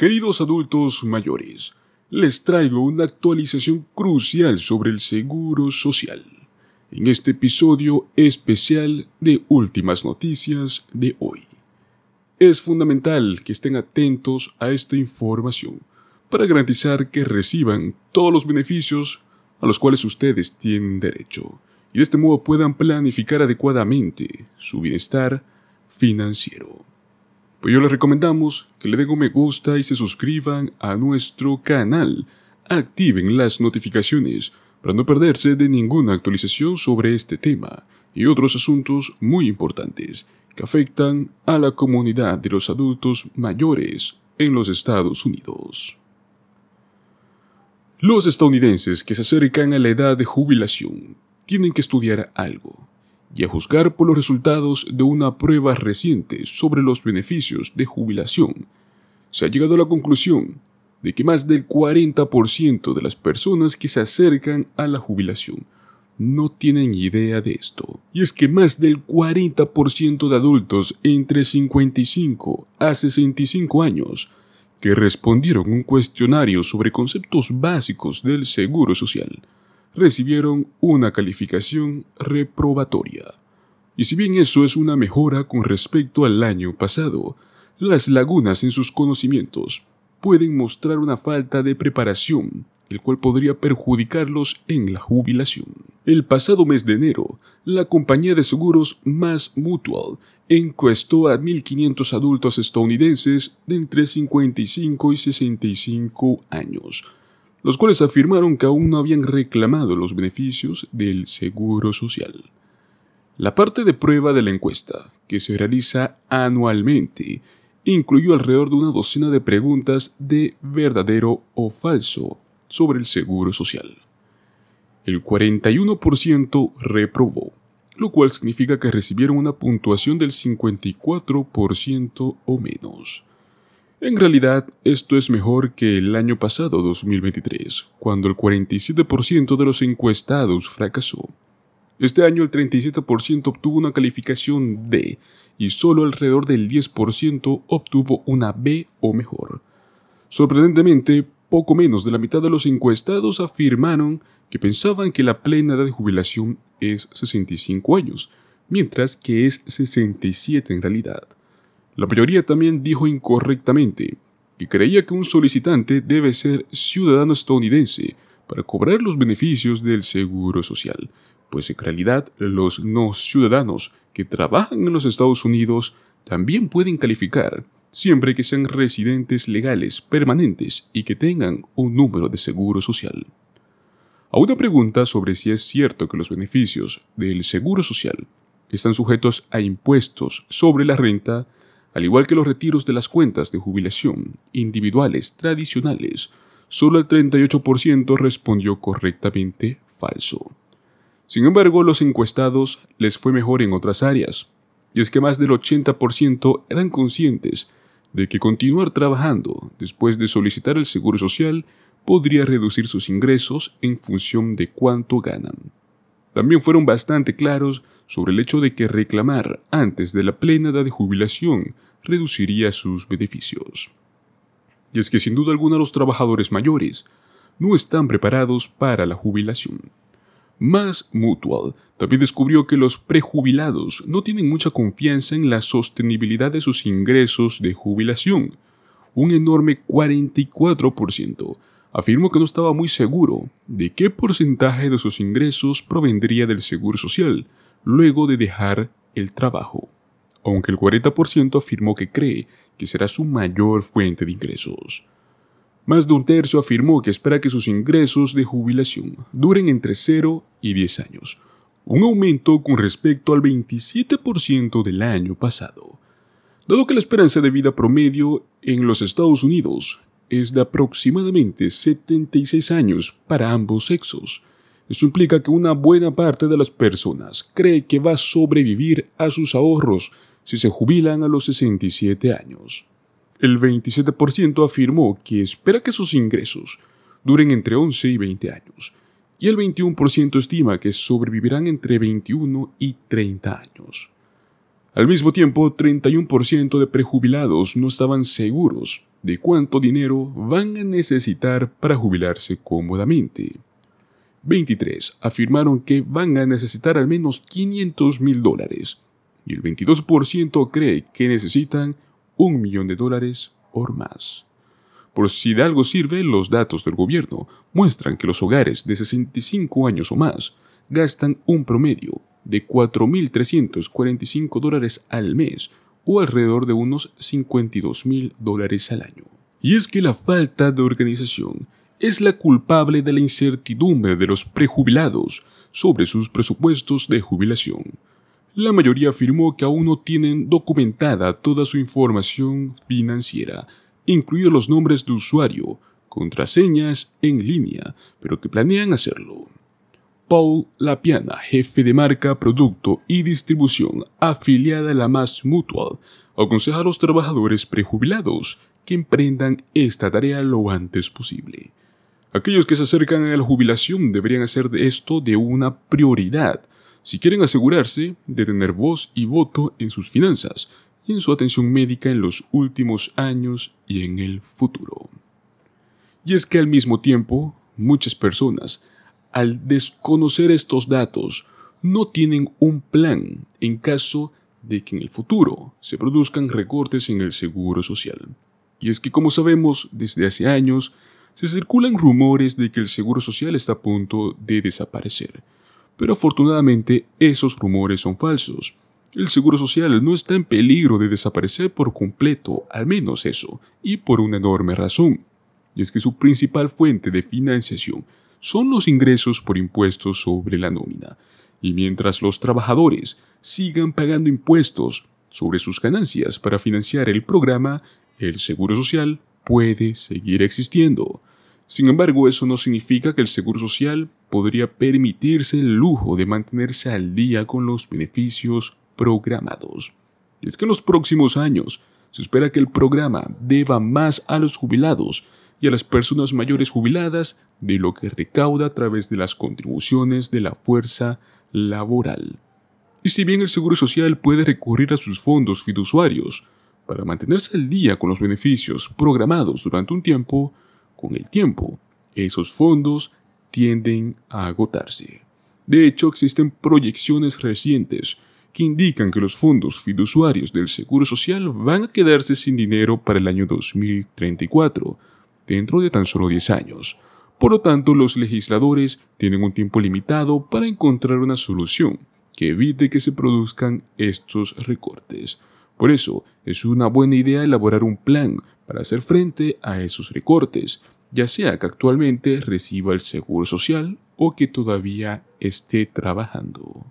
Queridos adultos mayores, les traigo una actualización crucial sobre el seguro social, en este episodio especial de Últimas Noticias de hoy. Es fundamental que estén atentos a esta información para garantizar que reciban todos los beneficios a los cuales ustedes tienen derecho y de este modo puedan planificar adecuadamente su bienestar financiero pues yo les recomendamos que le den un me gusta y se suscriban a nuestro canal. Activen las notificaciones para no perderse de ninguna actualización sobre este tema y otros asuntos muy importantes que afectan a la comunidad de los adultos mayores en los Estados Unidos. Los estadounidenses que se acercan a la edad de jubilación tienen que estudiar algo y a juzgar por los resultados de una prueba reciente sobre los beneficios de jubilación, se ha llegado a la conclusión de que más del 40% de las personas que se acercan a la jubilación no tienen idea de esto. Y es que más del 40% de adultos entre 55 a 65 años que respondieron un cuestionario sobre conceptos básicos del seguro social recibieron una calificación reprobatoria. Y si bien eso es una mejora con respecto al año pasado, las lagunas en sus conocimientos pueden mostrar una falta de preparación, el cual podría perjudicarlos en la jubilación. El pasado mes de enero, la compañía de seguros Mass Mutual encuestó a 1.500 adultos estadounidenses de entre 55 y 65 años, los cuales afirmaron que aún no habían reclamado los beneficios del Seguro Social. La parte de prueba de la encuesta, que se realiza anualmente, incluyó alrededor de una docena de preguntas de verdadero o falso sobre el Seguro Social. El 41% reprobó, lo cual significa que recibieron una puntuación del 54% o menos. En realidad, esto es mejor que el año pasado 2023, cuando el 47% de los encuestados fracasó. Este año el 37% obtuvo una calificación D y solo alrededor del 10% obtuvo una B o mejor. Sorprendentemente, poco menos de la mitad de los encuestados afirmaron que pensaban que la plena edad de jubilación es 65 años, mientras que es 67 en realidad. La mayoría también dijo incorrectamente que creía que un solicitante debe ser ciudadano estadounidense para cobrar los beneficios del seguro social, pues en realidad los no ciudadanos que trabajan en los Estados Unidos también pueden calificar, siempre que sean residentes legales permanentes y que tengan un número de seguro social. A una pregunta sobre si es cierto que los beneficios del seguro social están sujetos a impuestos sobre la renta, al igual que los retiros de las cuentas de jubilación individuales tradicionales, solo el 38% respondió correctamente falso. Sin embargo, los encuestados les fue mejor en otras áreas, y es que más del 80% eran conscientes de que continuar trabajando después de solicitar el seguro social podría reducir sus ingresos en función de cuánto ganan. También fueron bastante claros sobre el hecho de que reclamar antes de la plena edad de jubilación reduciría sus beneficios. Y es que sin duda alguna los trabajadores mayores no están preparados para la jubilación. Más Mutual también descubrió que los prejubilados no tienen mucha confianza en la sostenibilidad de sus ingresos de jubilación, un enorme 44% afirmó que no estaba muy seguro de qué porcentaje de sus ingresos provendría del Seguro Social luego de dejar el trabajo, aunque el 40% afirmó que cree que será su mayor fuente de ingresos. Más de un tercio afirmó que espera que sus ingresos de jubilación duren entre 0 y 10 años, un aumento con respecto al 27% del año pasado. Dado que la esperanza de vida promedio en los Estados Unidos es de aproximadamente 76 años para ambos sexos. Esto implica que una buena parte de las personas cree que va a sobrevivir a sus ahorros si se jubilan a los 67 años. El 27% afirmó que espera que sus ingresos duren entre 11 y 20 años, y el 21% estima que sobrevivirán entre 21 y 30 años. Al mismo tiempo, 31% de prejubilados no estaban seguros de cuánto dinero van a necesitar para jubilarse cómodamente. 23 afirmaron que van a necesitar al menos 500 mil dólares y el 22% cree que necesitan un millón de dólares o más. Por si de algo sirve, los datos del gobierno muestran que los hogares de 65 años o más gastan un promedio de 4.345 dólares al mes o alrededor de unos 52.000 dólares al año. Y es que la falta de organización es la culpable de la incertidumbre de los prejubilados sobre sus presupuestos de jubilación. La mayoría afirmó que aún no tienen documentada toda su información financiera, incluidos los nombres de usuario, contraseñas en línea, pero que planean hacerlo. Paul Lapiana, jefe de marca, producto y distribución afiliada a la Más Mutual, aconseja a los trabajadores prejubilados que emprendan esta tarea lo antes posible. Aquellos que se acercan a la jubilación deberían hacer de esto de una prioridad si quieren asegurarse de tener voz y voto en sus finanzas y en su atención médica en los últimos años y en el futuro. Y es que al mismo tiempo, muchas personas al desconocer estos datos, no tienen un plan en caso de que en el futuro se produzcan recortes en el seguro social. Y es que, como sabemos, desde hace años se circulan rumores de que el seguro social está a punto de desaparecer. Pero afortunadamente esos rumores son falsos. El seguro social no está en peligro de desaparecer por completo, al menos eso, y por una enorme razón. Y es que su principal fuente de financiación son los ingresos por impuestos sobre la nómina, y mientras los trabajadores sigan pagando impuestos sobre sus ganancias para financiar el programa, el Seguro Social puede seguir existiendo. Sin embargo, eso no significa que el Seguro Social podría permitirse el lujo de mantenerse al día con los beneficios programados. Y es que en los próximos años se espera que el programa deba más a los jubilados y a las personas mayores jubiladas de lo que recauda a través de las contribuciones de la fuerza laboral. Y si bien el Seguro Social puede recurrir a sus fondos fiduciarios para mantenerse al día con los beneficios programados durante un tiempo, con el tiempo esos fondos tienden a agotarse. De hecho, existen proyecciones recientes que indican que los fondos fiduciarios del Seguro Social van a quedarse sin dinero para el año 2034, dentro de tan solo 10 años. Por lo tanto, los legisladores tienen un tiempo limitado para encontrar una solución que evite que se produzcan estos recortes. Por eso, es una buena idea elaborar un plan para hacer frente a esos recortes, ya sea que actualmente reciba el seguro social o que todavía esté trabajando.